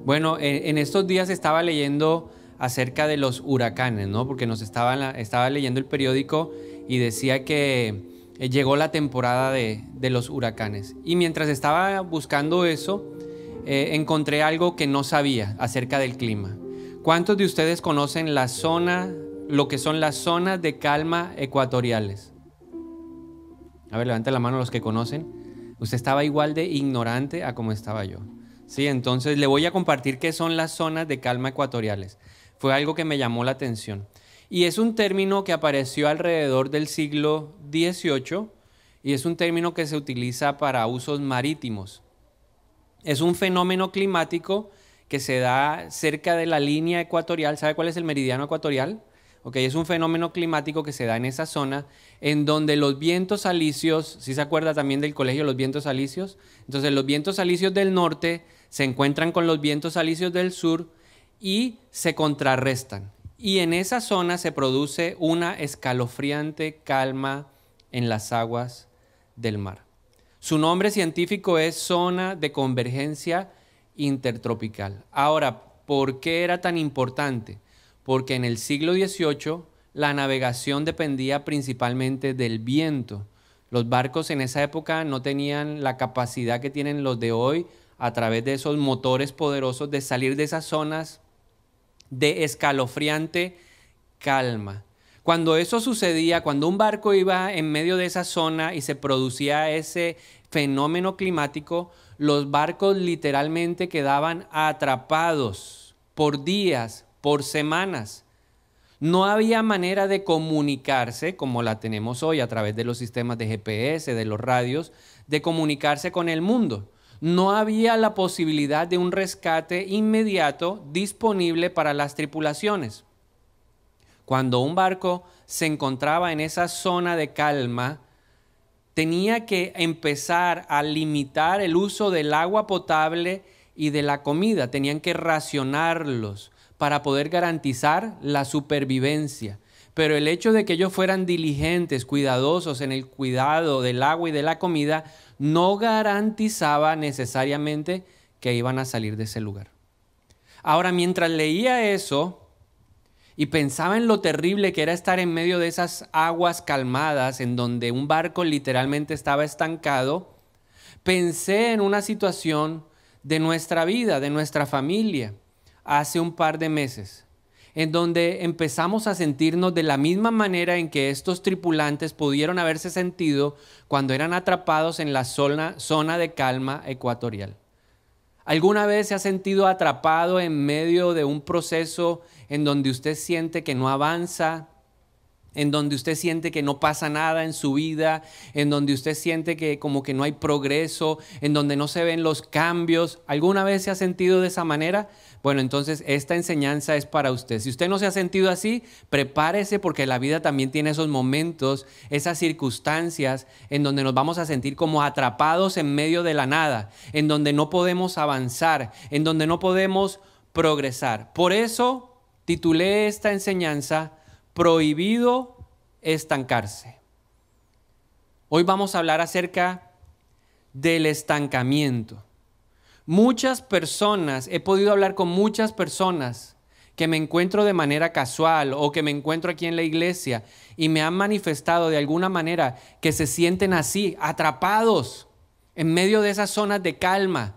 Bueno, en estos días estaba leyendo acerca de los huracanes, ¿no? Porque nos estaba leyendo el periódico y decía que eh, llegó la temporada de, los huracanes. Y mientras estaba buscando eso, eh, encontré algo que no sabía acerca del clima. ¿Cuántos de ustedes conocen la zona, lo que son las zonas de calma ecuatoriales? A ver, levante la mano los que conocen. Usted estaba igual de ignorante a como estaba yo. Sí, entonces le voy a compartir qué son las zonas de calma ecuatoriales. Fue algo que me llamó la atención. Y es un término que apareció alrededor del siglo XVIII y es un término que se utiliza para usos marítimos. Es un fenómeno climático que se da cerca de la línea ecuatorial. ¿Sabe cuál es el meridiano ecuatorial? Okay, es un fenómeno climático que se da en esa zona, en donde los vientos alisios, si se acuerda también del colegio, los vientos alisios, entonces los vientos alisios del norte se encuentran con los vientos alisios del sur y se contrarrestan. Y en esa zona se produce una escalofriante calma en las aguas del mar. Su nombre científico es zona de convergencia intertropical. Ahora, ¿por qué era tan importante? Porque en el siglo XVIII la navegación dependía principalmente del viento. Los barcos en esa época no tenían la capacidad que tienen los de hoy a través de esos motores poderosos, de salir de esas zonas de escalofriante calma. Cuando eso sucedía, cuando un barco iba en medio de esa zona y se producía ese fenómeno climático, los barcos literalmente quedaban atrapados por días, por semanas. No había manera de comunicarse como la tenemos hoy a través de los sistemas de GPS, de los radios, de comunicarse con el mundo no había la posibilidad de un rescate inmediato disponible para las tripulaciones. Cuando un barco se encontraba en esa zona de calma, tenía que empezar a limitar el uso del agua potable y de la comida, tenían que racionarlos para poder garantizar la supervivencia. Pero el hecho de que ellos fueran diligentes, cuidadosos en el cuidado del agua y de la comida, no garantizaba necesariamente que iban a salir de ese lugar. Ahora, mientras leía eso y pensaba en lo terrible que era estar en medio de esas aguas calmadas en donde un barco literalmente estaba estancado, pensé en una situación de nuestra vida, de nuestra familia, hace un par de meses en donde empezamos a sentirnos de la misma manera en que estos tripulantes pudieron haberse sentido cuando eran atrapados en la zona, zona de calma ecuatorial. ¿Alguna vez se ha sentido atrapado en medio de un proceso en donde usted siente que no avanza, en donde usted siente que no pasa nada en su vida, en donde usted siente que como que no hay progreso, en donde no se ven los cambios. ¿Alguna vez se ha sentido de esa manera? Bueno, entonces esta enseñanza es para usted. Si usted no se ha sentido así, prepárese porque la vida también tiene esos momentos, esas circunstancias en donde nos vamos a sentir como atrapados en medio de la nada, en donde no podemos avanzar, en donde no podemos progresar. Por eso titulé esta enseñanza prohibido estancarse. Hoy vamos a hablar acerca del estancamiento. Muchas personas, he podido hablar con muchas personas que me encuentro de manera casual o que me encuentro aquí en la iglesia y me han manifestado de alguna manera que se sienten así, atrapados en medio de esas zonas de calma,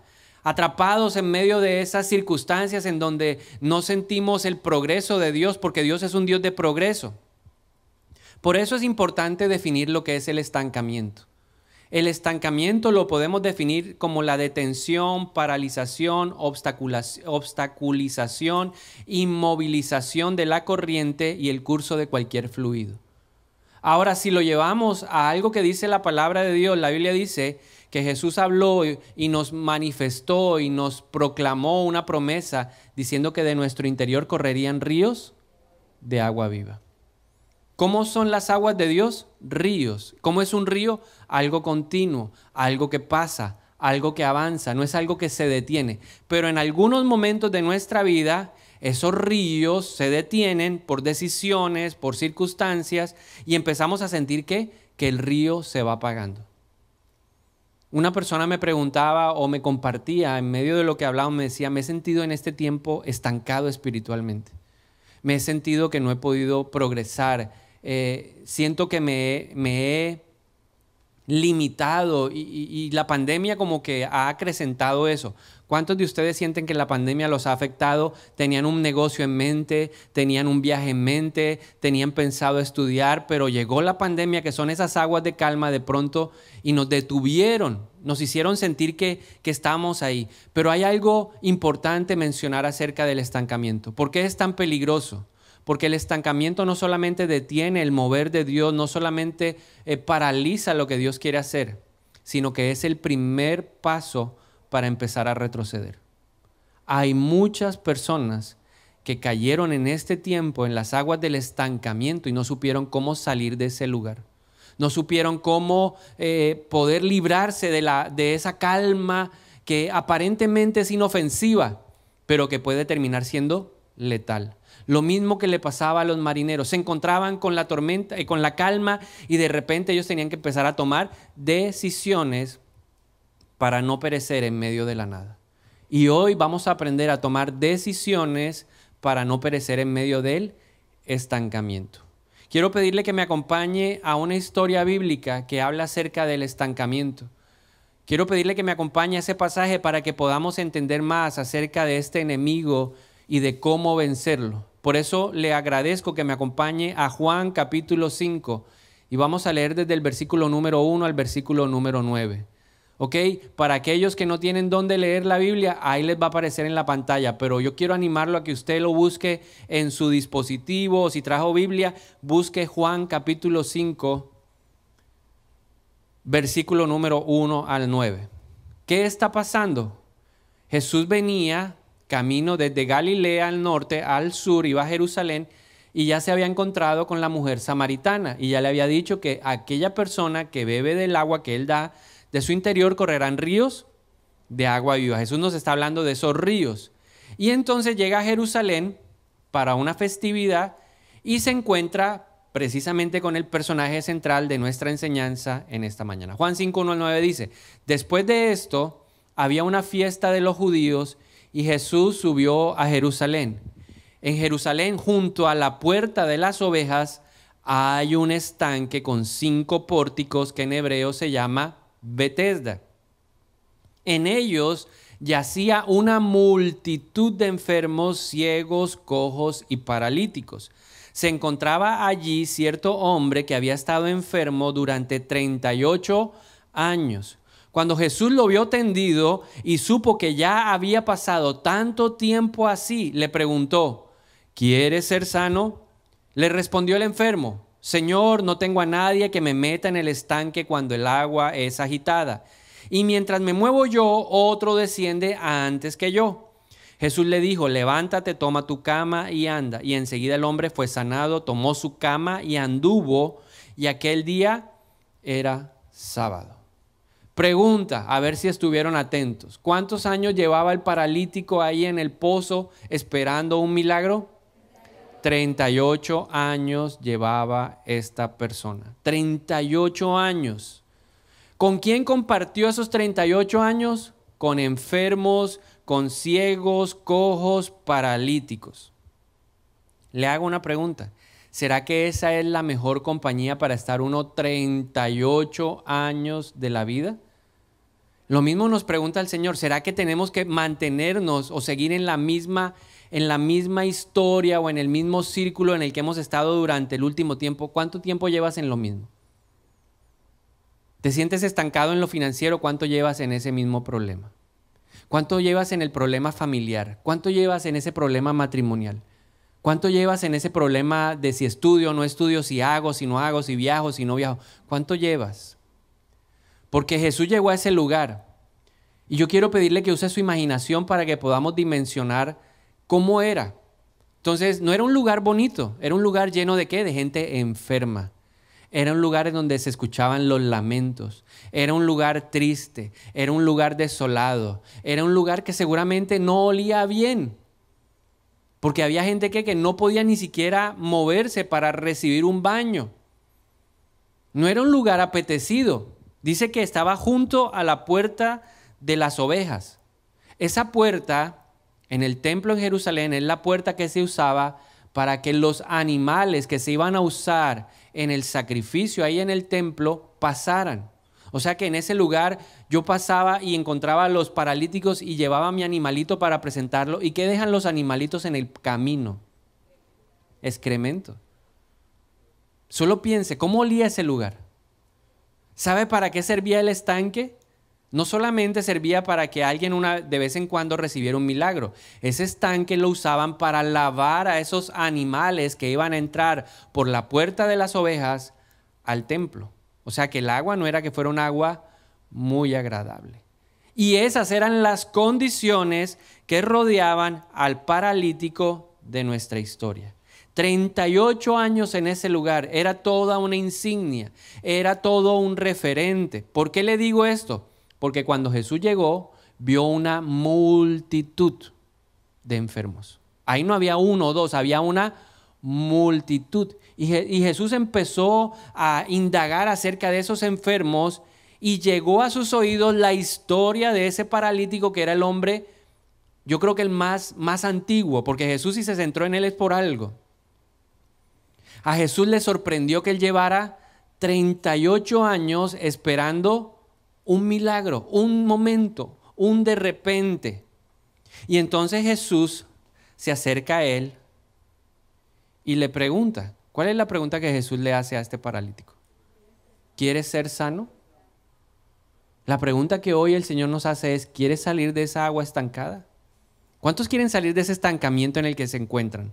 atrapados en medio de esas circunstancias en donde no sentimos el progreso de Dios, porque Dios es un Dios de progreso. Por eso es importante definir lo que es el estancamiento. El estancamiento lo podemos definir como la detención, paralización, obstaculización, inmovilización de la corriente y el curso de cualquier fluido. Ahora, si lo llevamos a algo que dice la palabra de Dios, la Biblia dice que Jesús habló y nos manifestó y nos proclamó una promesa diciendo que de nuestro interior correrían ríos de agua viva. ¿Cómo son las aguas de Dios? Ríos. ¿Cómo es un río? Algo continuo, algo que pasa, algo que avanza, no es algo que se detiene. Pero en algunos momentos de nuestra vida, esos ríos se detienen por decisiones, por circunstancias, y empezamos a sentir que, que el río se va apagando. Una persona me preguntaba o me compartía en medio de lo que hablaba, me decía, me he sentido en este tiempo estancado espiritualmente. Me he sentido que no he podido progresar. Eh, siento que me, he limitado y, la pandemia como que ha acrecentado eso. ¿Cuántos de ustedes sienten que la pandemia los ha afectado? Tenían un negocio en mente, tenían un viaje en mente, tenían pensado estudiar, pero llegó la pandemia, que son esas aguas de calma de pronto, y nos detuvieron, nos hicieron sentir que, que estamos ahí. Pero hay algo importante mencionar acerca del estancamiento. ¿Por qué es tan peligroso? porque el estancamiento no solamente detiene el mover de Dios, no solamente eh, paraliza lo que Dios quiere hacer, sino que es el primer paso para empezar a retroceder. Hay muchas personas que cayeron en este tiempo en las aguas del estancamiento y no supieron cómo salir de ese lugar. No supieron cómo eh, poder librarse de, la, de esa calma que aparentemente es inofensiva, pero que puede terminar siendo letal. Lo mismo que le pasaba a los marineros. Se encontraban con la tormenta, y con la calma y de repente ellos tenían que empezar a tomar decisiones para no perecer en medio de la nada. Y hoy vamos a aprender a tomar decisiones para no perecer en medio del estancamiento. Quiero pedirle que me acompañe a una historia bíblica que habla acerca del estancamiento. Quiero pedirle que me acompañe a ese pasaje para que podamos entender más acerca de este enemigo y de cómo vencerlo. Por eso le agradezco que me acompañe a Juan capítulo 5 y vamos a leer desde el versículo número 1 al versículo número 9. ¿ok? Para aquellos que no tienen dónde leer la Biblia, ahí les va a aparecer en la pantalla, pero yo quiero animarlo a que usted lo busque en su dispositivo, o si trajo Biblia, busque Juan capítulo 5, versículo número 1 al 9. ¿Qué está pasando? Jesús venía camino desde Galilea al norte al sur, iba a Jerusalén, y ya se había encontrado con la mujer samaritana y ya le había dicho que aquella persona que bebe del agua que él da de su interior correrán ríos de agua viva. Jesús nos está hablando de esos ríos. Y entonces llega a Jerusalén para una festividad y se encuentra precisamente con el personaje central de nuestra enseñanza en esta mañana. Juan 5, 1 al 9 dice, después de esto había una fiesta de los judíos y Jesús subió a Jerusalén. En Jerusalén, junto a la puerta de las ovejas, hay un estanque con cinco pórticos que en hebreo se llama Bethesda. En ellos yacía una multitud de enfermos, ciegos, cojos y paralíticos. Se encontraba allí cierto hombre que había estado enfermo durante 38 años. Cuando Jesús lo vio tendido y supo que ya había pasado tanto tiempo así, le preguntó, ¿quieres ser sano? Le respondió el enfermo, Señor, no tengo a nadie que me meta en el estanque cuando el agua es agitada. Y mientras me muevo yo, otro desciende antes que yo. Jesús le dijo, levántate, toma tu cama y anda. Y enseguida el hombre fue sanado, tomó su cama y anduvo. Y aquel día era sábado. Pregunta, a ver si estuvieron atentos. ¿Cuántos años llevaba el paralítico ahí en el pozo esperando un milagro? 38 años llevaba esta persona. 38 años. ¿Con quién compartió esos 38 años? Con enfermos, con ciegos, cojos, paralíticos. Le hago una pregunta. ¿Será que esa es la mejor compañía para estar uno 38 años de la vida? Lo mismo nos pregunta el Señor. ¿Será que tenemos que mantenernos o seguir en la misma en la misma historia o en el mismo círculo en el que hemos estado durante el último tiempo, ¿cuánto tiempo llevas en lo mismo? ¿Te sientes estancado en lo financiero? ¿Cuánto llevas en ese mismo problema? ¿Cuánto llevas en el problema familiar? ¿Cuánto llevas en ese problema matrimonial? ¿Cuánto llevas en ese problema de si estudio, o no estudio, si hago, si no hago, si viajo, si no viajo? ¿Cuánto llevas? Porque Jesús llegó a ese lugar. Y yo quiero pedirle que use su imaginación para que podamos dimensionar cómo era. Entonces, no era un lugar bonito, era un lugar lleno de qué? De gente enferma. Era un lugar en donde se escuchaban los lamentos, era un lugar triste, era un lugar desolado, era un lugar que seguramente no olía bien, porque había gente que, que no podía ni siquiera moverse para recibir un baño. No era un lugar apetecido. Dice que estaba junto a la puerta de las ovejas. Esa puerta en el templo en Jerusalén es la puerta que se usaba para que los animales que se iban a usar en el sacrificio ahí en el templo pasaran. O sea que en ese lugar yo pasaba y encontraba a los paralíticos y llevaba mi animalito para presentarlo. ¿Y qué dejan los animalitos en el camino? Excremento. Solo piense, ¿cómo olía ese lugar? ¿Sabe para qué servía el estanque? No solamente servía para que alguien de vez en cuando recibiera un milagro. Ese estanque lo usaban para lavar a esos animales que iban a entrar por la puerta de las ovejas al templo. O sea que el agua no era que fuera un agua muy agradable. Y esas eran las condiciones que rodeaban al paralítico de nuestra historia. 38 años en ese lugar, era toda una insignia, era todo un referente. ¿Por qué le digo esto? Porque cuando Jesús llegó, vio una multitud de enfermos. Ahí no había uno o dos, había una multitud. Y, Jesús empezó a indagar acerca de esos enfermos y llegó a sus oídos la historia de ese paralítico que era el hombre, yo creo que el más, más antiguo, porque Jesús si se centró en él es por algo. A Jesús le sorprendió que él llevara 38 años esperando un milagro, un momento, un de repente. Y entonces Jesús se acerca a él y le pregunta, ¿cuál es la pregunta que Jesús le hace a este paralítico? ¿Quieres ser sano? La pregunta que hoy el Señor nos hace es, ¿quieres salir de esa agua estancada? ¿Cuántos quieren salir de ese estancamiento en el que se encuentran?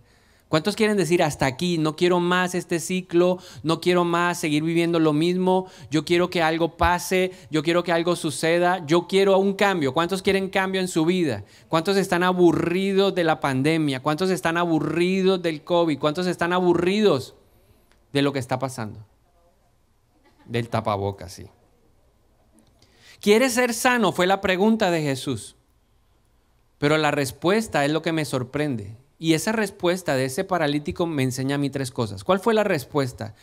¿Cuántos quieren decir hasta aquí? No quiero más este ciclo, no quiero más seguir viviendo lo mismo, yo quiero que algo pase, yo quiero que algo suceda, yo quiero un cambio. ¿Cuántos quieren cambio en su vida? ¿Cuántos están aburridos de la pandemia? ¿Cuántos están aburridos del COVID? ¿Cuántos están aburridos de lo que está pasando? Del tapabocas, sí. ¿Quieres ser sano? Fue la pregunta de Jesús. Pero la respuesta es lo que me sorprende. Y esa respuesta de ese paralítico me enseña a mí tres cosas. ¿Cuál fue la respuesta?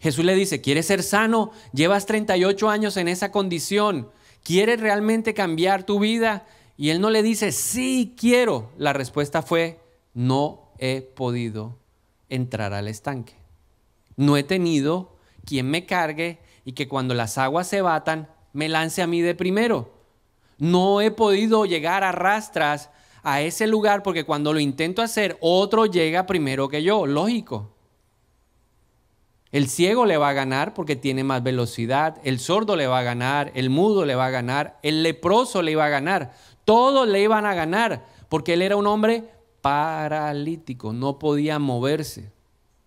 Jesús le dice, ¿quieres ser sano? Llevas 38 años en esa condición. ¿Quieres realmente cambiar tu vida? Y él no le dice, sí quiero. La respuesta fue, no he podido entrar al estanque. No he tenido quien me cargue y que cuando las aguas se batan, me lance a mí de primero. No he podido llegar a rastras a ese lugar porque cuando lo intento hacer, otro llega primero que yo. Lógico. El ciego le va a ganar porque tiene más velocidad, el sordo le va a ganar, el mudo le va a ganar, el leproso le iba a ganar, todos le iban a ganar porque él era un hombre paralítico, no podía moverse.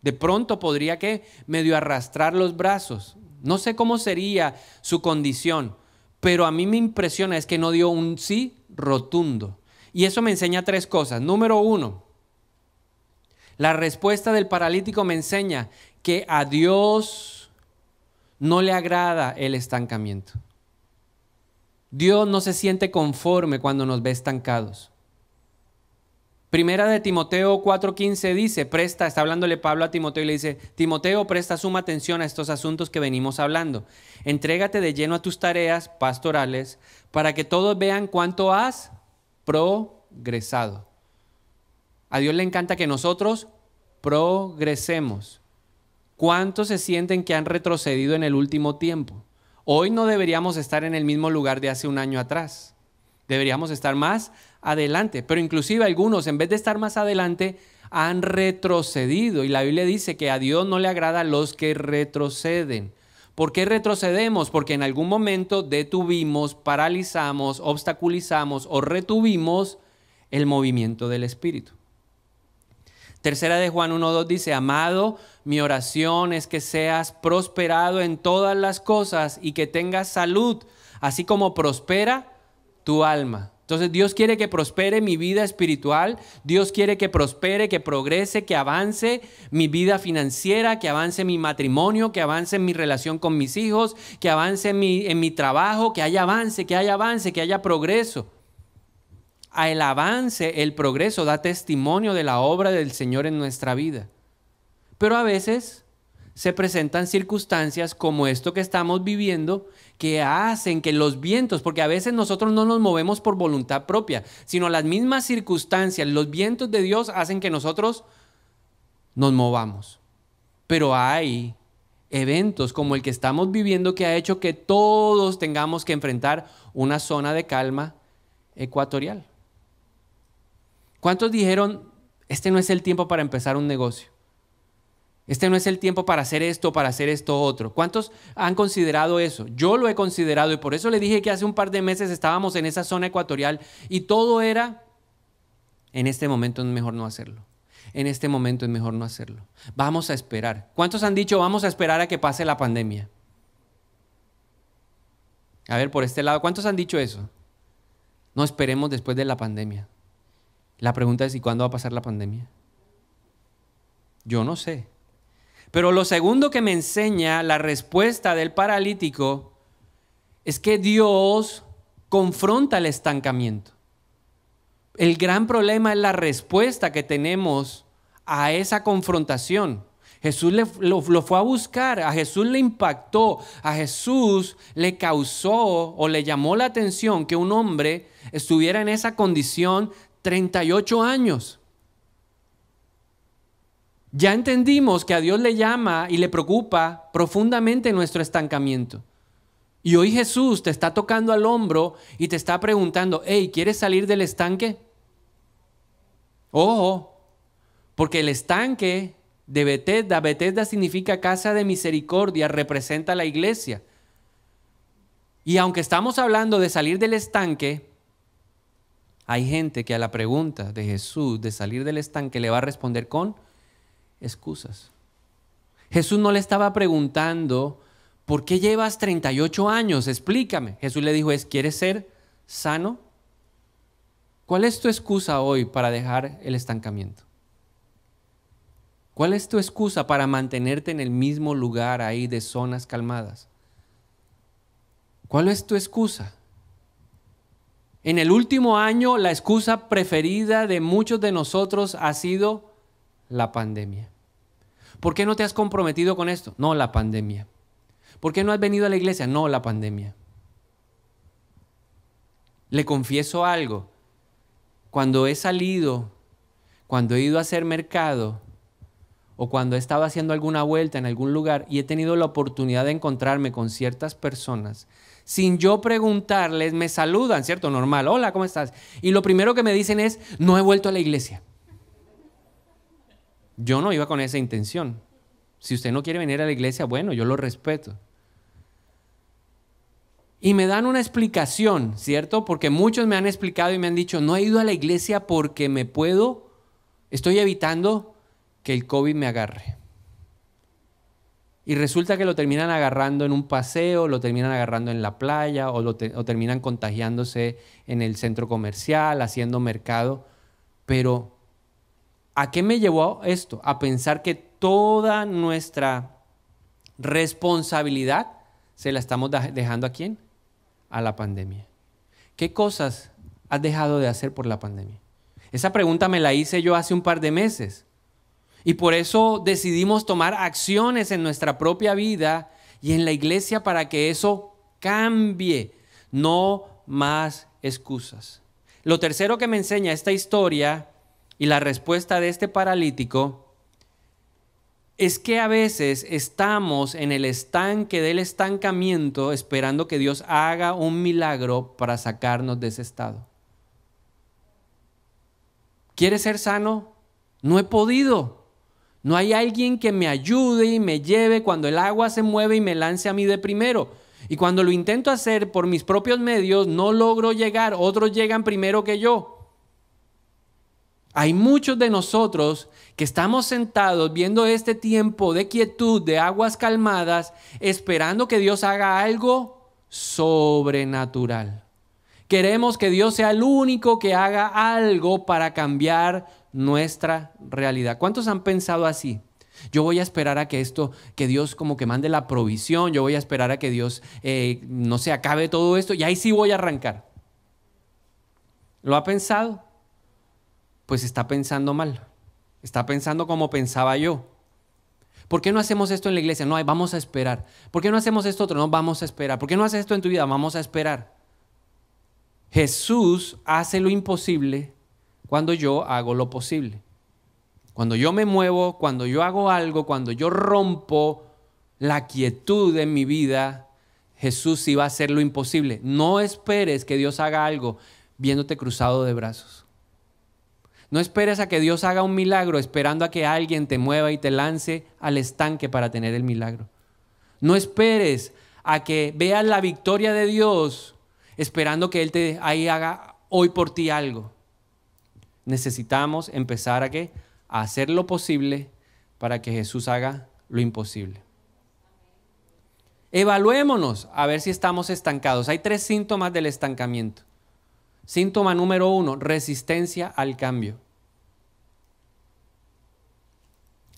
De pronto podría que medio arrastrar los brazos. No sé cómo sería su condición, pero a mí me impresiona es que no dio un sí rotundo. Y eso me enseña tres cosas. Número uno, la respuesta del paralítico me enseña que a Dios no le agrada el estancamiento. Dios no se siente conforme cuando nos ve estancados. Primera de Timoteo 4:15 dice, presta, está hablándole Pablo a Timoteo y le dice, Timoteo, presta suma atención a estos asuntos que venimos hablando. Entrégate de lleno a tus tareas pastorales para que todos vean cuánto has progresado. A Dios le encanta que nosotros progresemos. ¿Cuántos se sienten que han retrocedido en el último tiempo? Hoy no deberíamos estar en el mismo lugar de hace un año atrás. Deberíamos estar más adelante. Pero inclusive algunos, en vez de estar más adelante, han retrocedido. Y la Biblia dice que a Dios no le agrada los que retroceden. ¿Por qué retrocedemos? Porque en algún momento detuvimos, paralizamos, obstaculizamos o retuvimos el movimiento del Espíritu. Tercera de Juan 1.2 dice, amado, mi oración es que seas prosperado en todas las cosas y que tengas salud, así como prospera tu alma. Entonces Dios quiere que prospere mi vida espiritual, Dios quiere que prospere, que progrese, que avance mi vida financiera, que avance mi matrimonio, que avance mi relación con mis hijos, que avance en mi, en mi trabajo, que haya avance, que haya avance, que haya progreso. El avance, el progreso da testimonio de la obra del Señor en nuestra vida. Pero a veces se presentan circunstancias como esto que estamos viviendo que hacen que los vientos, porque a veces nosotros no nos movemos por voluntad propia, sino las mismas circunstancias, los vientos de Dios hacen que nosotros nos movamos. Pero hay eventos como el que estamos viviendo que ha hecho que todos tengamos que enfrentar una zona de calma ecuatorial. ¿Cuántos dijeron, este no es el tiempo para empezar un negocio? Este no es el tiempo para hacer esto, para hacer esto otro. ¿Cuántos han considerado eso? Yo lo he considerado y por eso le dije que hace un par de meses estábamos en esa zona ecuatorial y todo era, en este momento es mejor no hacerlo. En este momento es mejor no hacerlo. Vamos a esperar. ¿Cuántos han dicho vamos a esperar a que pase la pandemia? A ver, por este lado, ¿cuántos han dicho eso? No esperemos después de la pandemia. La pregunta es, ¿y cuándo va a pasar la pandemia? Yo no sé. Pero lo segundo que me enseña la respuesta del paralítico es que Dios confronta el estancamiento. El gran problema es la respuesta que tenemos a esa confrontación. Jesús lo, fue a buscar, a Jesús le impactó, a Jesús le causó o le llamó la atención que un hombre estuviera en esa condición 38 años. Ya entendimos que a Dios le llama y le preocupa profundamente nuestro estancamiento. Y hoy Jesús te está tocando al hombro y te está preguntando, hey, ¿quieres salir del estanque? Ojo, porque el estanque de Betesda, Betesda significa casa de misericordia, representa la iglesia. Y aunque estamos hablando de salir del estanque, hay gente que a la pregunta de Jesús de salir del estanque le va a responder con excusas. Jesús no le estaba preguntando, ¿por qué llevas 38 años? Explícame. Jesús le dijo, es, ¿quieres ser sano? ¿Cuál es tu excusa hoy para dejar el estancamiento? ¿Cuál es tu excusa para mantenerte en el mismo lugar ahí de zonas calmadas? ¿Cuál es tu excusa? En el último año, la excusa preferida de muchos de nosotros ha sido la pandemia. ¿Por qué no te has comprometido con esto? No, la pandemia. ¿Por qué no has venido a la iglesia? No, la pandemia. Le confieso algo. Cuando he salido, cuando he ido a hacer mercado o cuando he estado haciendo alguna vuelta en algún lugar y he tenido la oportunidad de encontrarme con ciertas personas, sin yo preguntarles, me saludan, ¿cierto? Normal, hola, ¿cómo estás? Y lo primero que me dicen es, no he vuelto a la iglesia. Yo no iba con esa intención. Si usted no quiere venir a la iglesia, bueno, yo lo respeto. Y me dan una explicación, ¿cierto? Porque muchos me han explicado y me han dicho, no he ido a la iglesia porque me puedo, estoy evitando que el COVID me agarre. Y resulta que lo terminan agarrando en un paseo, lo terminan agarrando en la playa o, lo terminan contagiándose en el centro comercial, haciendo mercado. Pero ¿A qué me llevó esto? A pensar que toda nuestra responsabilidad se la estamos dejando a quién? A la pandemia. ¿Qué cosas has dejado de hacer por la pandemia? Esa pregunta me la hice yo hace un par de meses. Y por eso decidimos tomar acciones en nuestra propia vida y en la iglesia para que eso cambie. No más excusas. Lo tercero que me enseña esta historia y la respuesta de este paralítico es que a veces estamos en el estanque del estancamiento esperando que Dios haga un milagro para sacarnos de ese estado. ¿Quieres ser sano? No he podido. No hay alguien que me ayude y me lleve cuando el agua se mueve y me lance a mí de primero. Y cuando lo intento hacer por mis propios medios, no logro llegar. Otros llegan primero que yo. Hay muchos de nosotros que estamos sentados viendo este tiempo de quietud, de aguas calmadas, esperando que Dios haga algo sobrenatural. Queremos que Dios sea el único que haga algo para cambiar nuestra realidad. ¿Cuántos han pensado así? Yo voy a esperar a que esto, que Dios como que mande la provisión, yo voy a esperar a que Dios eh, no se acabe todo esto y ahí sí voy a arrancar. ¿Lo ha pensado? pues está pensando mal. Está pensando como pensaba yo. ¿Por qué no hacemos esto en la iglesia? No, vamos a esperar. ¿Por qué no hacemos esto otro? No, vamos a esperar. ¿Por qué no haces esto en tu vida? Vamos a esperar. Jesús hace lo imposible cuando yo hago lo posible. Cuando yo me muevo, cuando yo hago algo, cuando yo rompo la quietud en mi vida, Jesús iba a hacer lo imposible. No esperes que Dios haga algo viéndote cruzado de brazos. No esperes a que Dios haga un milagro esperando a que alguien te mueva y te lance al estanque para tener el milagro. No esperes a que veas la victoria de Dios esperando que Él te ahí haga hoy por ti algo. Necesitamos empezar a, a hacer lo posible para que Jesús haga lo imposible. Evaluémonos a ver si estamos estancados. Hay tres síntomas del estancamiento. Síntoma número uno, resistencia al cambio.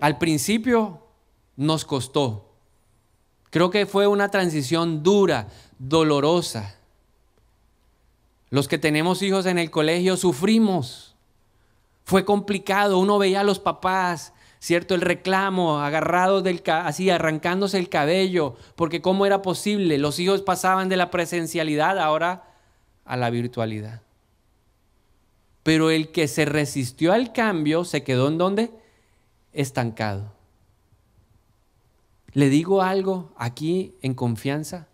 Al principio nos costó. Creo que fue una transición dura, dolorosa. Los que tenemos hijos en el colegio sufrimos. Fue complicado. Uno veía a los papás, ¿cierto? El reclamo, agarrados del así, arrancándose el cabello, porque cómo era posible. Los hijos pasaban de la presencialidad ahora a la virtualidad. Pero el que se resistió al cambio se quedó en donde? Estancado. Le digo algo aquí en confianza.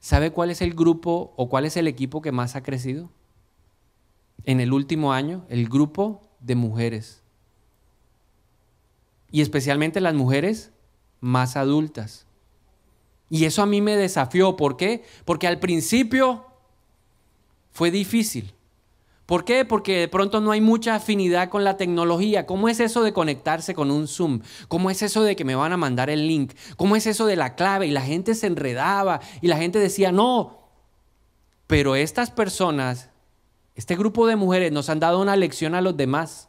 ¿Sabe cuál es el grupo o cuál es el equipo que más ha crecido? En el último año, el grupo de mujeres. Y especialmente las mujeres más adultas. Y eso a mí me desafió. ¿Por qué? Porque al principio fue difícil. ¿Por qué? Porque de pronto no hay mucha afinidad con la tecnología. ¿Cómo es eso de conectarse con un Zoom? ¿Cómo es eso de que me van a mandar el link? ¿Cómo es eso de la clave? Y la gente se enredaba y la gente decía, no. Pero estas personas, este grupo de mujeres nos han dado una lección a los demás.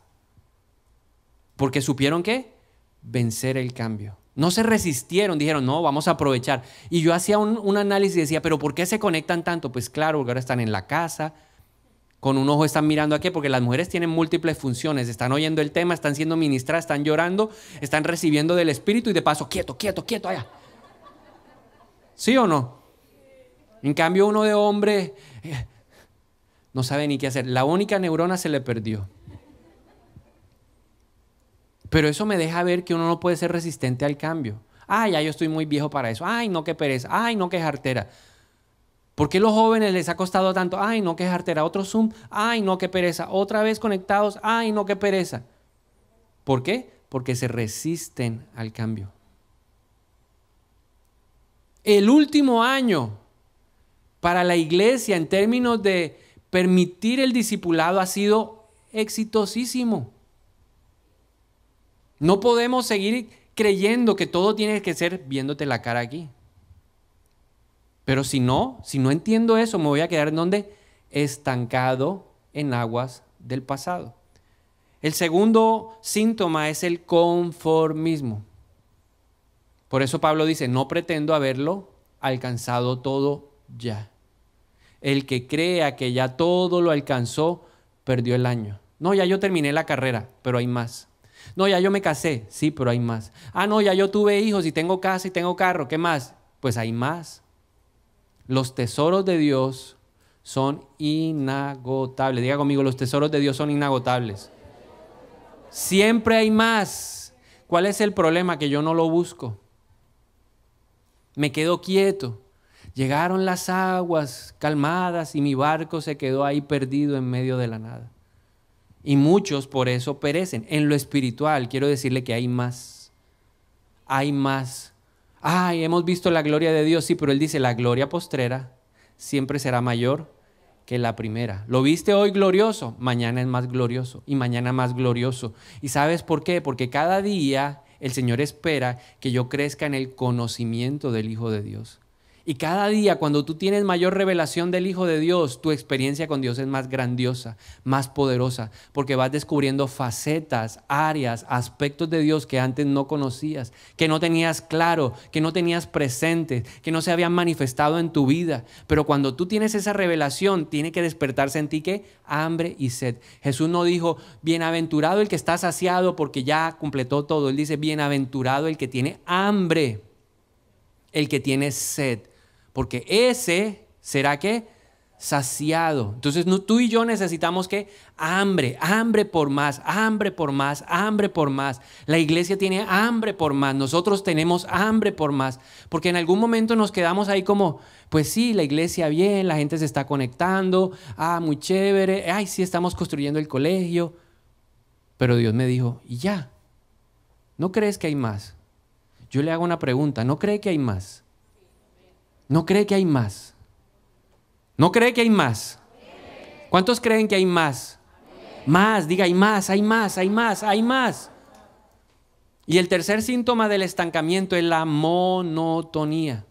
Porque supieron qué? Vencer el cambio. No se resistieron, dijeron, no, vamos a aprovechar. Y yo hacía un, análisis y decía, pero ¿por qué se conectan tanto? Pues claro, porque ahora están en la casa, con un ojo están mirando aquí, porque las mujeres tienen múltiples funciones, están oyendo el tema, están siendo ministradas, están llorando, están recibiendo del Espíritu y de paso, quieto, quieto, quieto allá. ¿Sí o no? En cambio, uno de hombre eh, no sabe ni qué hacer. La única neurona se le perdió. Pero eso me deja ver que uno no puede ser resistente al cambio. Ay, ya yo estoy muy viejo para eso. Ay, no, qué pereza. Ay, no, qué jartera. ¿Por qué los jóvenes les ha costado tanto? Ay, no, qué jartera. Otro Zoom. Ay, no, qué pereza. Otra vez conectados. Ay, no, qué pereza. ¿Por qué? Porque se resisten al cambio. El último año para la iglesia en términos de permitir el discipulado ha sido exitosísimo. No podemos seguir creyendo que todo tiene que ser viéndote la cara aquí. Pero si no, si no entiendo eso, me voy a quedar en donde estancado en aguas del pasado. El segundo síntoma es el conformismo. Por eso Pablo dice, no pretendo haberlo alcanzado todo ya. El que crea que ya todo lo alcanzó, perdió el año. No, ya yo terminé la carrera, pero hay más. No, ya yo me casé, sí, pero hay más. Ah, no, ya yo tuve hijos y tengo casa y tengo carro, ¿qué más? Pues hay más. Los tesoros de Dios son inagotables. Diga conmigo, los tesoros de Dios son inagotables. Siempre hay más. ¿Cuál es el problema? Que yo no lo busco. Me quedo quieto. Llegaron las aguas calmadas y mi barco se quedó ahí perdido en medio de la nada y muchos por eso perecen. En lo espiritual quiero decirle que hay más. Hay más. Ay, hemos visto la gloria de Dios, sí, pero él dice, la gloria postrera siempre será mayor que la primera. Lo viste hoy glorioso, mañana es más glorioso y mañana más glorioso. ¿Y sabes por qué? Porque cada día el Señor espera que yo crezca en el conocimiento del Hijo de Dios. Y cada día cuando tú tienes mayor revelación del Hijo de Dios, tu experiencia con Dios es más grandiosa, más poderosa, porque vas descubriendo facetas, áreas, aspectos de Dios que antes no conocías, que no tenías claro, que no tenías presente, que no se habían manifestado en tu vida. Pero cuando tú tienes esa revelación, tiene que despertarse en ti que hambre y sed. Jesús no dijo, bienaventurado el que está saciado porque ya completó todo. Él dice, bienaventurado el que tiene hambre, el que tiene sed porque ese será que saciado. Entonces no, tú y yo necesitamos que hambre, hambre por más, hambre por más, hambre por más. La iglesia tiene hambre por más, nosotros tenemos hambre por más, porque en algún momento nos quedamos ahí como, pues sí, la iglesia bien, la gente se está conectando, ah, muy chévere, ay, sí, estamos construyendo el colegio, pero Dios me dijo, y ya, ¿no crees que hay más? Yo le hago una pregunta, ¿no cree que hay más? ¿No cree que hay más? ¿No cree que hay más? ¿Cuántos creen que hay más? Más, diga, hay más, hay más, hay más, hay más. Y el tercer síntoma del estancamiento es la monotonía.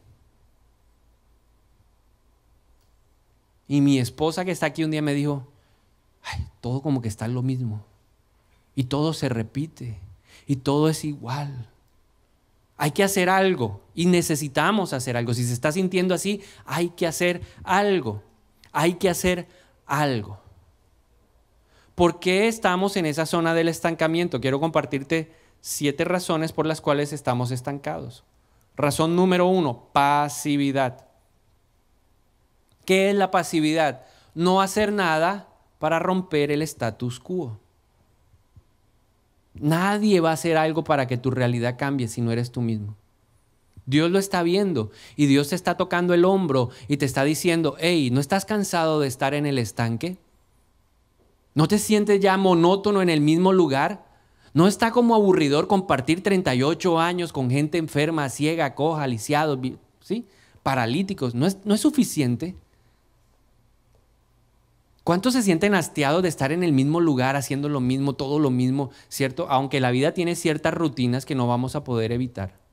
Y mi esposa que está aquí un día me dijo, Ay, todo como que está lo mismo. Y todo se repite. Y todo es igual. Hay que hacer algo. Y necesitamos hacer algo. Si se está sintiendo así, hay que hacer algo. Hay que hacer algo. ¿Por qué estamos en esa zona del estancamiento? Quiero compartirte siete razones por las cuales estamos estancados. Razón número uno, pasividad. ¿Qué es la pasividad? No hacer nada para romper el status quo. Nadie va a hacer algo para que tu realidad cambie si no eres tú mismo. Dios lo está viendo y Dios te está tocando el hombro y te está diciendo, hey, ¿no estás cansado de estar en el estanque? ¿No te sientes ya monótono en el mismo lugar? ¿No está como aburridor compartir 38 años con gente enferma, ciega, coja, lisiado, ¿sí? paralíticos? ¿No es, ¿No es suficiente? ¿Cuántos se sienten hastiados de estar en el mismo lugar, haciendo lo mismo, todo lo mismo, ¿cierto? Aunque la vida tiene ciertas rutinas que no vamos a poder evitar.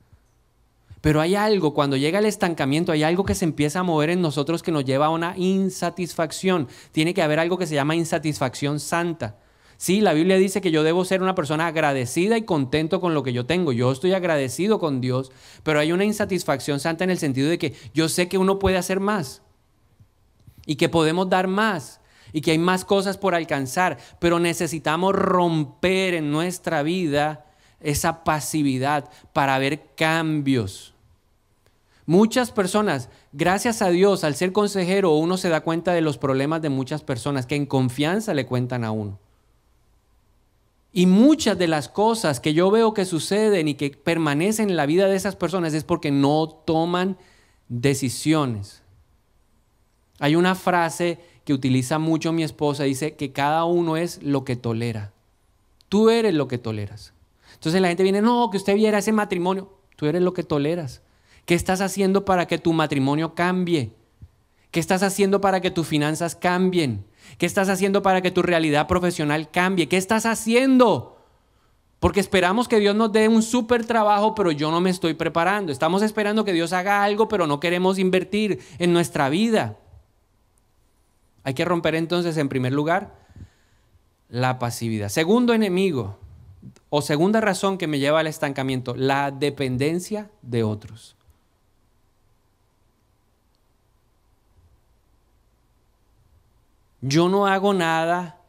Pero hay algo, cuando llega el estancamiento, hay algo que se empieza a mover en nosotros que nos lleva a una insatisfacción. Tiene que haber algo que se llama insatisfacción santa. Sí, la Biblia dice que yo debo ser una persona agradecida y contento con lo que yo tengo. Yo estoy agradecido con Dios, pero hay una insatisfacción santa en el sentido de que yo sé que uno puede hacer más y que podemos dar más y que hay más cosas por alcanzar, pero necesitamos romper en nuestra vida esa pasividad para ver cambios Muchas personas, gracias a Dios, al ser consejero, uno se da cuenta de los problemas de muchas personas que en confianza le cuentan a uno. Y muchas de las cosas que yo veo que suceden y que permanecen en la vida de esas personas es porque no toman decisiones. Hay una frase que utiliza mucho mi esposa, dice que cada uno es lo que tolera. Tú eres lo que toleras. Entonces la gente viene, no, que usted viera ese matrimonio. Tú eres lo que toleras. ¿Qué estás haciendo para que tu matrimonio cambie? ¿Qué estás haciendo para que tus finanzas cambien? ¿Qué estás haciendo para que tu realidad profesional cambie? ¿Qué estás haciendo? Porque esperamos que Dios nos dé un súper trabajo, pero yo no me estoy preparando. Estamos esperando que Dios haga algo, pero no queremos invertir en nuestra vida. Hay que romper entonces, en primer lugar, la pasividad. Segundo enemigo, o segunda razón que me lleva al estancamiento, la dependencia de otros. Yo no hago nada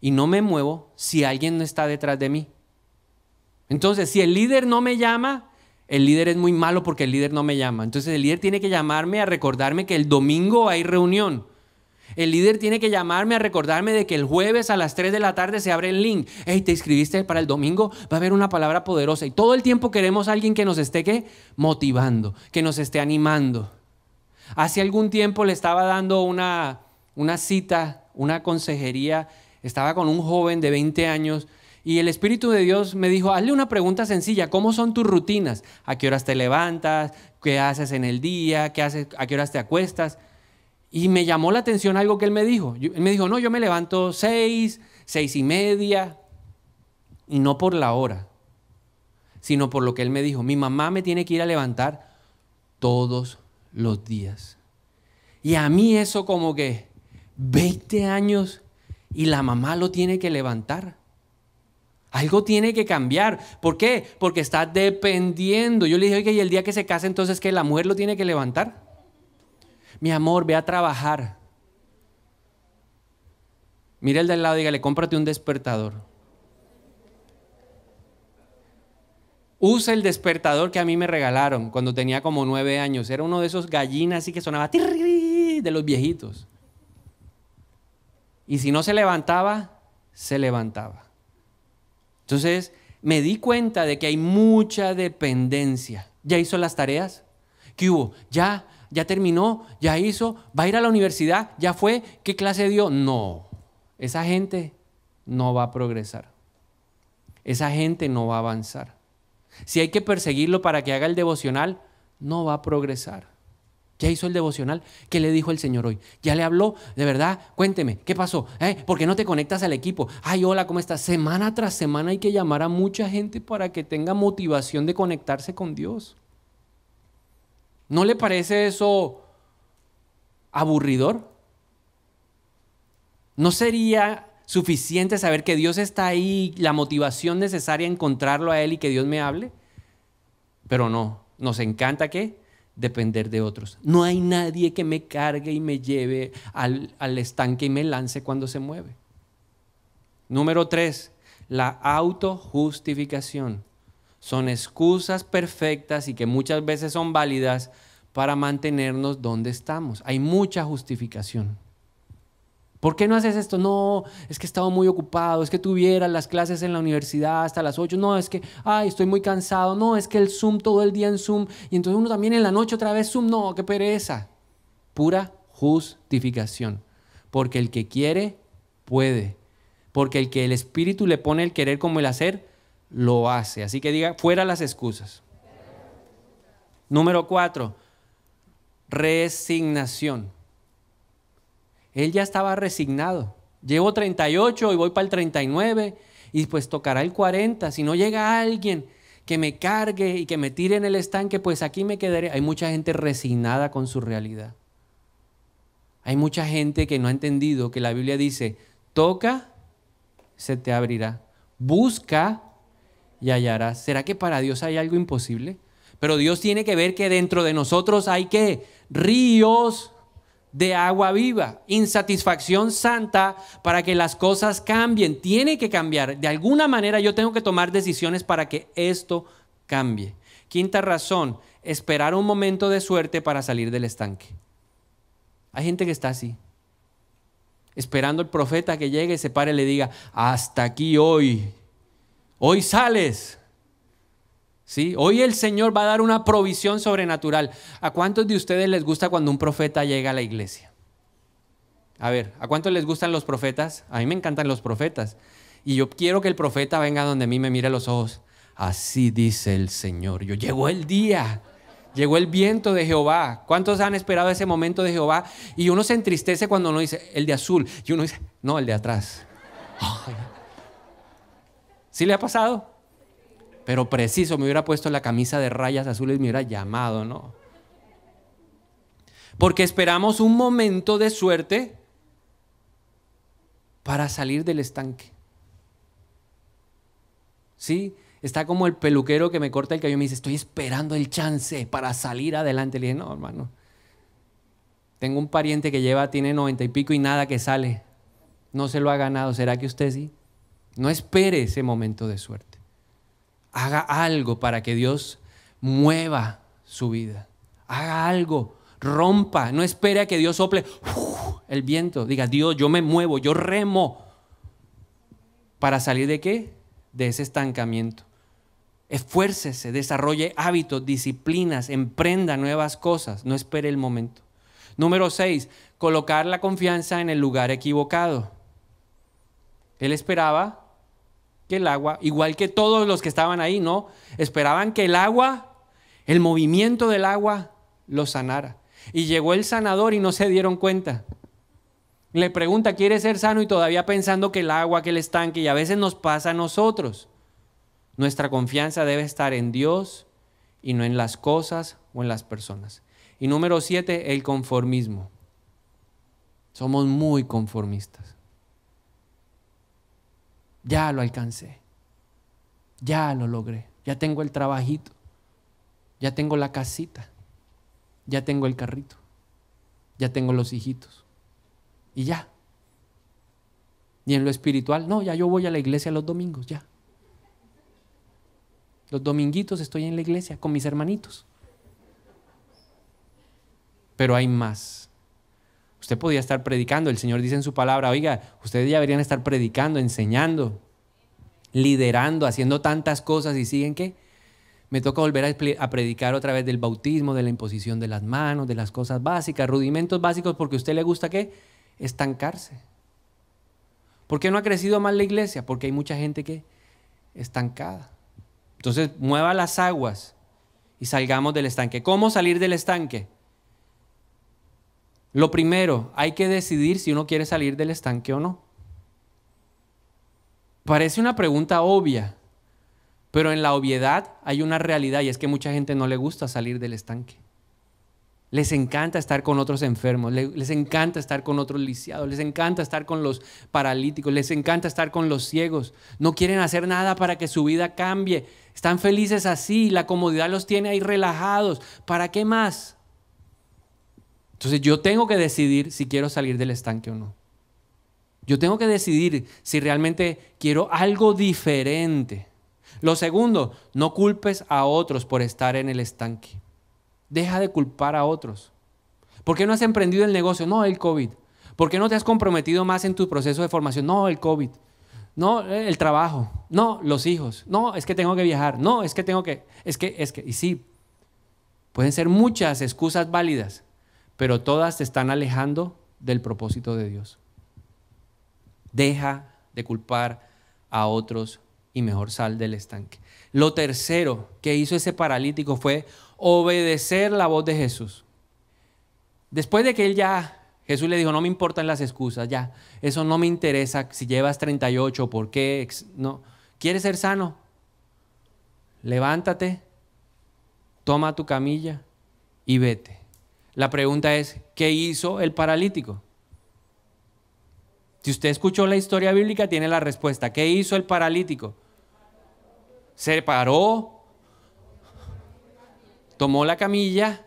y no me muevo si alguien no está detrás de mí. Entonces, si el líder no me llama, el líder es muy malo porque el líder no me llama. Entonces, el líder tiene que llamarme a recordarme que el domingo hay reunión. El líder tiene que llamarme a recordarme de que el jueves a las 3 de la tarde se abre el link. Hey, te inscribiste para el domingo, va a haber una palabra poderosa. Y todo el tiempo queremos a alguien que nos esté motivando, que nos esté animando. Hace algún tiempo le estaba dando una, una cita, una consejería, estaba con un joven de 20 años y el Espíritu de Dios me dijo, hazle una pregunta sencilla, ¿cómo son tus rutinas? ¿A qué horas te levantas? ¿Qué haces en el día? ¿Qué haces, ¿A qué horas te acuestas? Y me llamó la atención algo que él me dijo. él me dijo, no, yo me levanto seis, seis y media, y no por la hora, sino por lo que él me dijo. Mi mamá me tiene que ir a levantar todos los días. Y a mí eso como que 20 años y la mamá lo tiene que levantar. Algo tiene que cambiar. ¿Por qué? Porque está dependiendo. Yo le dije, oye, ¿y el día que se case entonces que la mujer lo tiene que levantar? Mi amor, ve a trabajar. Mira el de al lado, dígale, cómprate un despertador. Usa el despertador que a mí me regalaron cuando tenía como nueve años. Era uno de esos gallinas así que sonaba de los viejitos. Y si no se levantaba, se levantaba. Entonces me di cuenta de que hay mucha dependencia. ¿Ya hizo las tareas? ¿Qué hubo? ¿Ya? ¿Ya terminó? ¿Ya hizo? ¿Va a ir a la universidad? ¿Ya fue? ¿Qué clase dio? No. Esa gente no va a progresar. Esa gente no va a avanzar. Si hay que perseguirlo para que haga el devocional, no va a progresar ya hizo el devocional, ¿qué le dijo el Señor hoy? ¿Ya le habló? De verdad, cuénteme, ¿qué pasó? ¿Eh? ¿Por qué no te conectas al equipo? Ay, hola, ¿cómo estás? Semana tras semana hay que llamar a mucha gente para que tenga motivación de conectarse con Dios. ¿No le parece eso aburridor? ¿No sería suficiente saber que Dios está ahí, la motivación necesaria encontrarlo a Él y que Dios me hable? Pero no, nos encanta que depender de otros. No hay nadie que me cargue y me lleve al, estanque y me lance cuando se mueve. Número tres, la autojustificación. Son excusas perfectas y que muchas veces son válidas para mantenernos donde estamos. Hay mucha justificación. ¿Por qué no haces esto? No, es que he estado muy ocupado, es que tuviera las clases en la universidad hasta las 8, no, es que, ay, estoy muy cansado, no, es que el Zoom todo el día en Zoom y entonces uno también en la noche otra vez Zoom, no, qué pereza. Pura justificación. Porque el que quiere, puede. Porque el que el espíritu le pone el querer como el hacer, lo hace. Así que diga, fuera las excusas. Número cuatro, resignación. Él ya estaba resignado. Llevo 38 y voy para el 39 y pues tocará el 40. Si no llega alguien que me cargue y que me tire en el estanque, pues aquí me quedaré. Hay mucha gente resignada con su realidad. Hay mucha gente que no ha entendido que la Biblia dice, toca, se te abrirá. Busca y hallarás. ¿Será que para Dios hay algo imposible? Pero Dios tiene que ver que dentro de nosotros hay que ríos de agua viva, insatisfacción santa para que las cosas cambien. Tiene que cambiar. De alguna manera yo tengo que tomar decisiones para que esto cambie. Quinta razón, esperar un momento de suerte para salir del estanque. Hay gente que está así, esperando el profeta que llegue, se pare y le diga, hasta aquí hoy, hoy sales. Hoy el Señor va a dar una provisión sobrenatural. ¿A cuántos de ustedes les gusta cuando un profeta llega a la iglesia? A ver, ¿a cuántos les gustan los profetas? A mí me encantan los profetas. Y yo quiero que el profeta venga donde a mí me mire los ojos. Así dice el Señor. Yo llegó el día. Llegó el viento de Jehová. ¿Cuántos han esperado ese momento de Jehová? Y uno se entristece cuando uno dice, el de azul. Y uno dice, no, el de atrás. ¿Si ¿Sí le ha pasado? Pero preciso, me hubiera puesto la camisa de rayas azules, me hubiera llamado, ¿no? Porque esperamos un momento de suerte para salir del estanque. ¿Sí? Está como el peluquero que me corta el cabello y me dice, estoy esperando el chance para salir adelante. Le dije, no, hermano. Tengo un pariente que lleva, tiene noventa y pico y nada que sale. No se lo ha ganado. ¿Será que usted sí? No espere ese momento de suerte haga algo para que Dios mueva su vida. Haga algo, rompa, no espere a que Dios sople el viento. Diga, Dios, yo me muevo, yo remo. ¿Para salir de qué? De ese estancamiento. Esfuércese, desarrolle hábitos, disciplinas, emprenda nuevas cosas, no espere el momento. Número seis, colocar la confianza en el lugar equivocado. Él esperaba que el agua, igual que todos los que estaban ahí, ¿no? Esperaban que el agua, el movimiento del agua, lo sanara. Y llegó el sanador y no se dieron cuenta. Le pregunta, ¿quiere ser sano? Y todavía pensando que el agua, que el estanque, y a veces nos pasa a nosotros. Nuestra confianza debe estar en Dios y no en las cosas o en las personas. Y número siete, el conformismo. Somos muy conformistas. Ya lo alcancé. Ya lo logré. Ya tengo el trabajito. Ya tengo la casita. Ya tengo el carrito. Ya tengo los hijitos. Y ya. Y en lo espiritual, no, ya yo voy a la iglesia los domingos, ya. Los dominguitos estoy en la iglesia con mis hermanitos. Pero hay más. Usted podía estar predicando. El Señor dice en su palabra, oiga, ustedes ya deberían estar predicando, enseñando, liderando, haciendo tantas cosas y siguen que me toca volver a, predicar otra vez del bautismo, de la imposición de las manos, de las cosas básicas, rudimentos básicos, porque a usted le gusta qué? Estancarse. ¿Por qué no ha crecido más la iglesia? Porque hay mucha gente que estancada. Entonces, mueva las aguas y salgamos del estanque. ¿Cómo salir del estanque? Lo primero, hay que decidir si uno quiere salir del estanque o no. Parece una pregunta obvia, pero en la obviedad hay una realidad y es que mucha gente no le gusta salir del estanque. Les encanta estar con otros enfermos, les encanta estar con otros lisiados, les encanta estar con los paralíticos, les encanta estar con los ciegos. No quieren hacer nada para que su vida cambie. Están felices así, la comodidad los tiene ahí relajados. ¿Para qué más? Entonces yo tengo que decidir si quiero salir del estanque o no. Yo tengo que decidir si realmente quiero algo diferente. Lo segundo, no culpes a otros por estar en el estanque. Deja de culpar a otros. ¿Por qué no has emprendido el negocio? No, el COVID. ¿Por qué no te has comprometido más en tu proceso de formación? No, el COVID. No, eh, el trabajo. No, los hijos. No, es que tengo que viajar. No, es que tengo que... Es que, es que... Y sí, pueden ser muchas excusas válidas, pero todas te están alejando del propósito de Dios. Deja de culpar a otros y mejor sal del estanque. Lo tercero que hizo ese paralítico fue obedecer la voz de Jesús. Después de que él ya, Jesús le dijo, no me importan las excusas, ya, eso no me interesa si llevas 38, ¿por qué? No, ¿quieres ser sano? Levántate, toma tu camilla y vete. La pregunta es, ¿qué hizo el paralítico? Si usted escuchó la historia bíblica, tiene la respuesta. ¿Qué hizo el paralítico? Se paró, tomó la camilla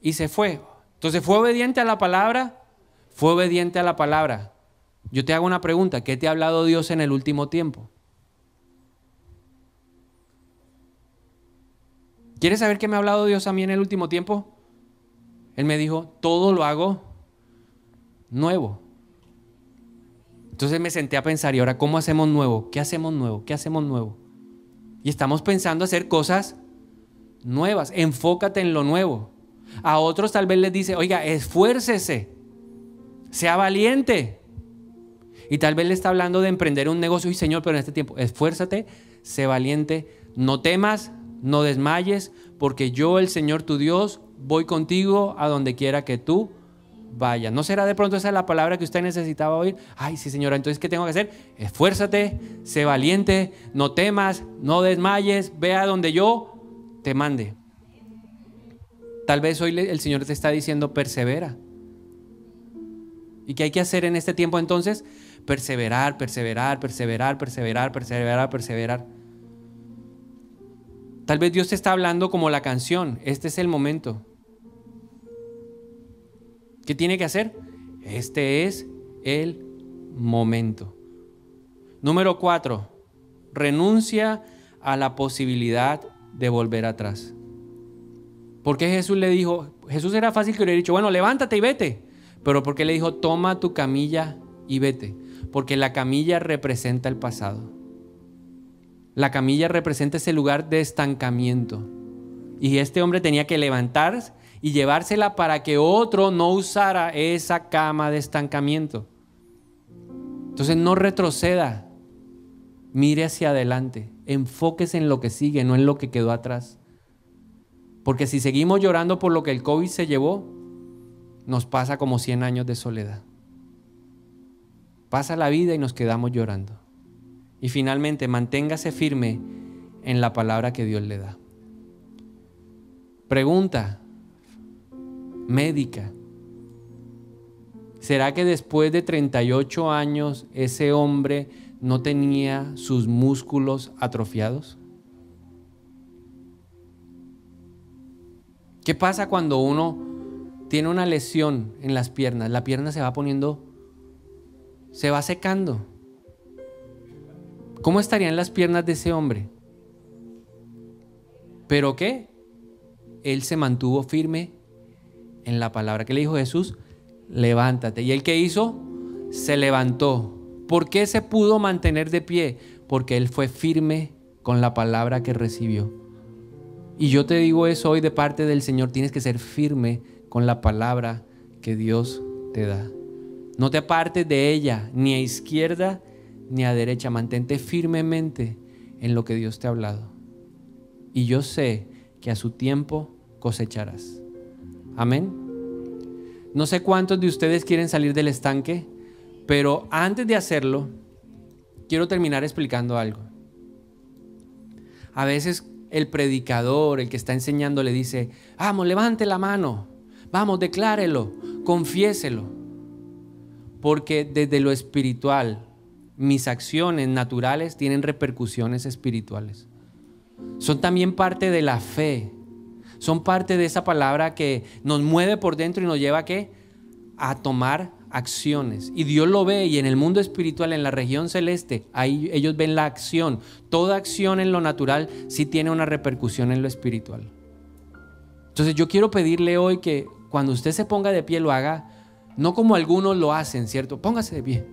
y se fue. Entonces, ¿fue obediente a la palabra? Fue obediente a la palabra. Yo te hago una pregunta, ¿qué te ha hablado Dios en el último tiempo? ¿Quieres saber qué me ha hablado Dios a mí en el último tiempo? Él me dijo, todo lo hago nuevo. Entonces me senté a pensar, ¿y ahora cómo hacemos nuevo? ¿Qué hacemos nuevo? ¿Qué hacemos nuevo? Y estamos pensando hacer cosas nuevas. Enfócate en lo nuevo. A otros tal vez les dice, oiga, esfuércese, sea valiente. Y tal vez le está hablando de emprender un negocio. Y Señor, pero en este tiempo, esfuérzate, sé valiente, no temas, no desmayes, porque yo, el Señor tu Dios, voy contigo a donde quiera que tú vayas. ¿No será de pronto esa la palabra que usted necesitaba oír? Ay, sí, señora, entonces, ¿qué tengo que hacer? Esfuérzate, sé valiente, no temas, no desmayes, ve a donde yo te mande. Tal vez hoy el Señor te está diciendo, persevera. ¿Y qué hay que hacer en este tiempo entonces? Perseverar, perseverar, perseverar, perseverar, perseverar, perseverar. Tal vez Dios te está hablando como la canción, este es el momento. ¿Qué tiene que hacer? Este es el momento. Número cuatro, renuncia a la posibilidad de volver atrás. Porque Jesús le dijo, Jesús era fácil que hubiera dicho, bueno, levántate y vete. Pero ¿por qué le dijo, toma tu camilla y vete. Porque la camilla representa el pasado. La camilla representa ese lugar de estancamiento. Y este hombre tenía que levantarse y llevársela para que otro no usara esa cama de estancamiento. Entonces no retroceda, mire hacia adelante, enfóquese en lo que sigue, no en lo que quedó atrás. Porque si seguimos llorando por lo que el COVID se llevó, nos pasa como 100 años de soledad. Pasa la vida y nos quedamos llorando. Y finalmente, manténgase firme en la palabra que Dios le da. Pregunta, médica. ¿Será que después de 38 años ese hombre no tenía sus músculos atrofiados? ¿Qué pasa cuando uno tiene una lesión en las piernas? La pierna se va poniendo, se va secando. ¿Cómo estarían las piernas de ese hombre? ¿Pero qué? Él se mantuvo firme en la palabra. que le dijo Jesús? Levántate. ¿Y el que hizo? Se levantó. ¿Por qué se pudo mantener de pie? Porque él fue firme con la palabra que recibió. Y yo te digo eso hoy de parte del Señor, tienes que ser firme con la palabra que Dios te da. No te apartes de ella, ni a izquierda ni a derecha. Mantente firmemente en lo que Dios te ha hablado. Y yo sé que a su tiempo cosecharás. Amén. No sé cuántos de ustedes quieren salir del estanque, pero antes de hacerlo, quiero terminar explicando algo. A veces el predicador, el que está enseñando, le dice, vamos, levante la mano, vamos, declárelo, confiéselo. Porque desde lo espiritual, mis acciones naturales tienen repercusiones espirituales. Son también parte de la fe son parte de esa palabra que nos mueve por dentro y nos lleva a A tomar acciones. Y Dios lo ve y en el mundo espiritual, en la región celeste, ahí ellos ven la acción. Toda acción en lo natural sí tiene una repercusión en lo espiritual. Entonces yo quiero pedirle hoy que cuando usted se ponga de pie lo haga, no como algunos lo hacen, ¿cierto? Póngase de pie.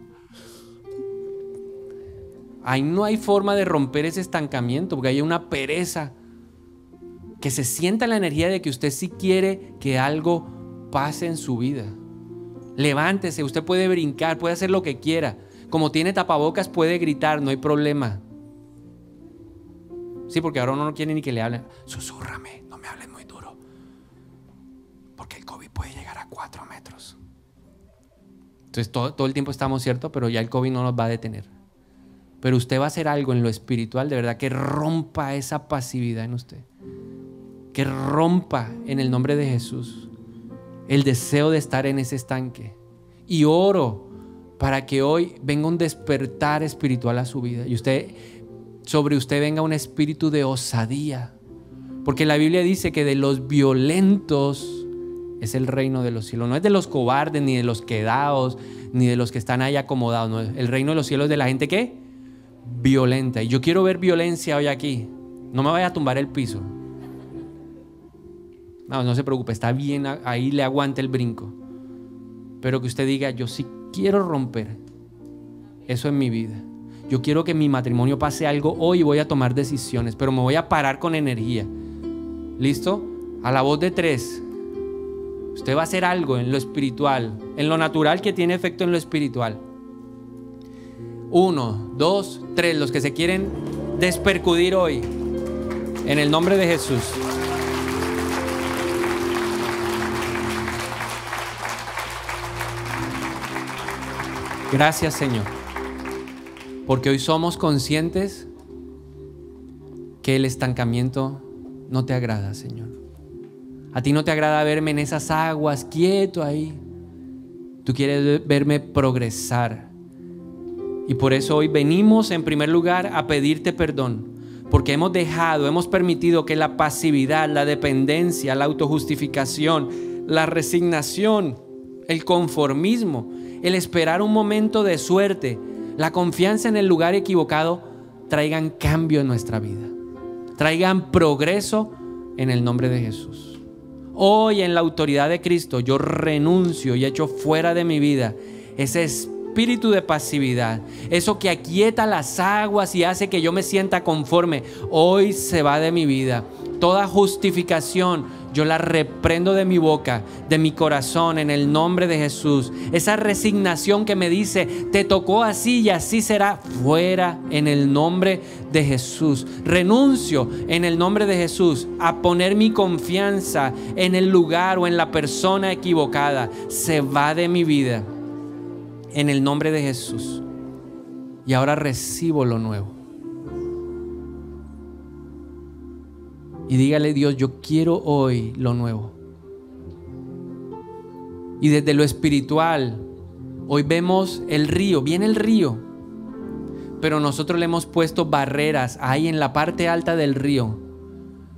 Ahí no hay forma de romper ese estancamiento, porque hay una pereza que se sienta la energía de que usted sí quiere que algo pase en su vida. Levántese, usted puede brincar, puede hacer lo que quiera. Como tiene tapabocas, puede gritar, no hay problema. Sí, porque ahora uno no quiere ni que le hablen. Susurrame, no me hablen muy duro. Porque el COVID puede llegar a cuatro metros. Entonces todo, todo el tiempo estamos, ¿cierto? Pero ya el COVID no nos va a detener. Pero usted va a hacer algo en lo espiritual de verdad que rompa esa pasividad en usted que rompa en el nombre de Jesús el deseo de estar en ese estanque. Y oro para que hoy venga un despertar espiritual a su vida y usted sobre usted venga un espíritu de osadía, porque la Biblia dice que de los violentos es el reino de los cielos, no es de los cobardes ni de los quedados ni de los que están ahí acomodados, el reino de los cielos es de la gente que violenta. Y yo quiero ver violencia hoy aquí. No me vaya a tumbar el piso no, no se preocupe, está bien, ahí le aguanta el brinco. Pero que usted diga, yo sí quiero romper eso en mi vida. Yo quiero que mi matrimonio pase algo hoy y voy a tomar decisiones, pero me voy a parar con energía. ¿Listo? A la voz de tres. Usted va a hacer algo en lo espiritual, en lo natural que tiene efecto en lo espiritual. Uno, dos, tres, los que se quieren despercudir hoy. En el nombre de Jesús. Gracias Señor, porque hoy somos conscientes que el estancamiento no te agrada, Señor. A ti no te agrada verme en esas aguas, quieto ahí. Tú quieres verme progresar. Y por eso hoy venimos en primer lugar a pedirte perdón, porque hemos dejado, hemos permitido que la pasividad, la dependencia, la autojustificación, la resignación, el conformismo el esperar un momento de suerte, la confianza en el lugar equivocado, traigan cambio en nuestra vida. Traigan progreso en el nombre de Jesús. Hoy en la autoridad de Cristo yo renuncio y echo fuera de mi vida ese espíritu de pasividad, eso que aquieta las aguas y hace que yo me sienta conforme. Hoy se va de mi vida. Toda justificación, yo la reprendo de mi boca, de mi corazón, en el nombre de Jesús. Esa resignación que me dice, te tocó así y así será, fuera en el nombre de Jesús. Renuncio en el nombre de Jesús a poner mi confianza en el lugar o en la persona equivocada. Se va de mi vida en el nombre de Jesús. Y ahora recibo lo nuevo. y dígale, Dios, yo quiero hoy lo nuevo. Y desde lo espiritual, hoy vemos el río, viene el río, pero nosotros le hemos puesto barreras ahí en la parte alta del río.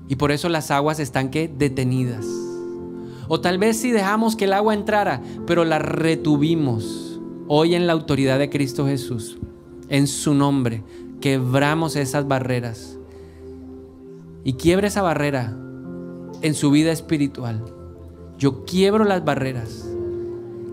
Y por eso las aguas están que detenidas. O tal vez si dejamos que el agua entrara, pero la retuvimos. Hoy en la autoridad de Cristo Jesús, en su nombre, quebramos esas barreras y quiebre esa barrera en su vida espiritual. Yo quiebro las barreras,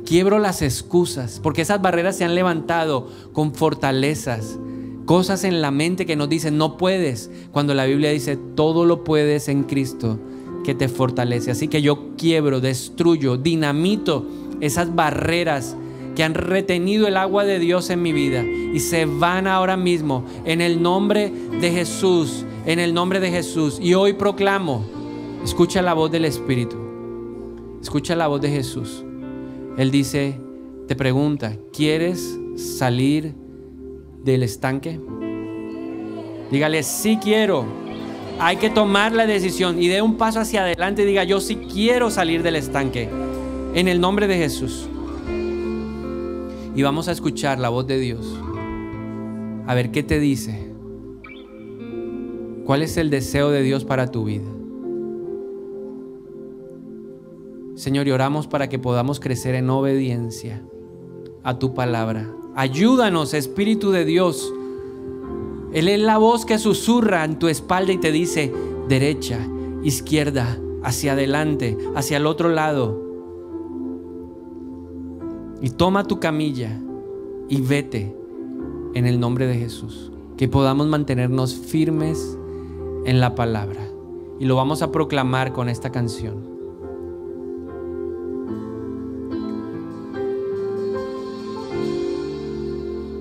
quiebro las excusas, porque esas barreras se han levantado con fortalezas, cosas en la mente que nos dicen no puedes, cuando la Biblia dice todo lo puedes en Cristo que te fortalece. Así que yo quiebro, destruyo, dinamito esas barreras que han retenido el agua de Dios en mi vida y se van ahora mismo en el nombre de Jesús en el nombre de Jesús. Y hoy proclamo, escucha la voz del Espíritu, escucha la voz de Jesús. Él dice, te pregunta, ¿quieres salir del estanque? Dígale, sí quiero. Hay que tomar la decisión y dé de un paso hacia adelante y diga, yo sí quiero salir del estanque. En el nombre de Jesús. Y vamos a escuchar la voz de Dios. A ver qué te dice. ¿Cuál es el deseo de Dios para tu vida? Señor, y oramos para que podamos crecer en obediencia a tu palabra. Ayúdanos, Espíritu de Dios. Él es la voz que susurra en tu espalda y te dice, derecha, izquierda, hacia adelante, hacia el otro lado. Y toma tu camilla y vete en el nombre de Jesús. Que podamos mantenernos firmes en la palabra. Y lo vamos a proclamar con esta canción.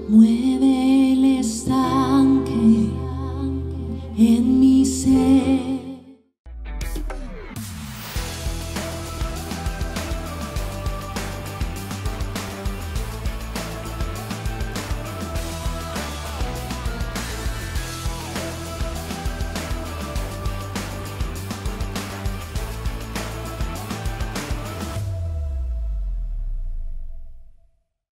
Mueve el estanque en mi ser.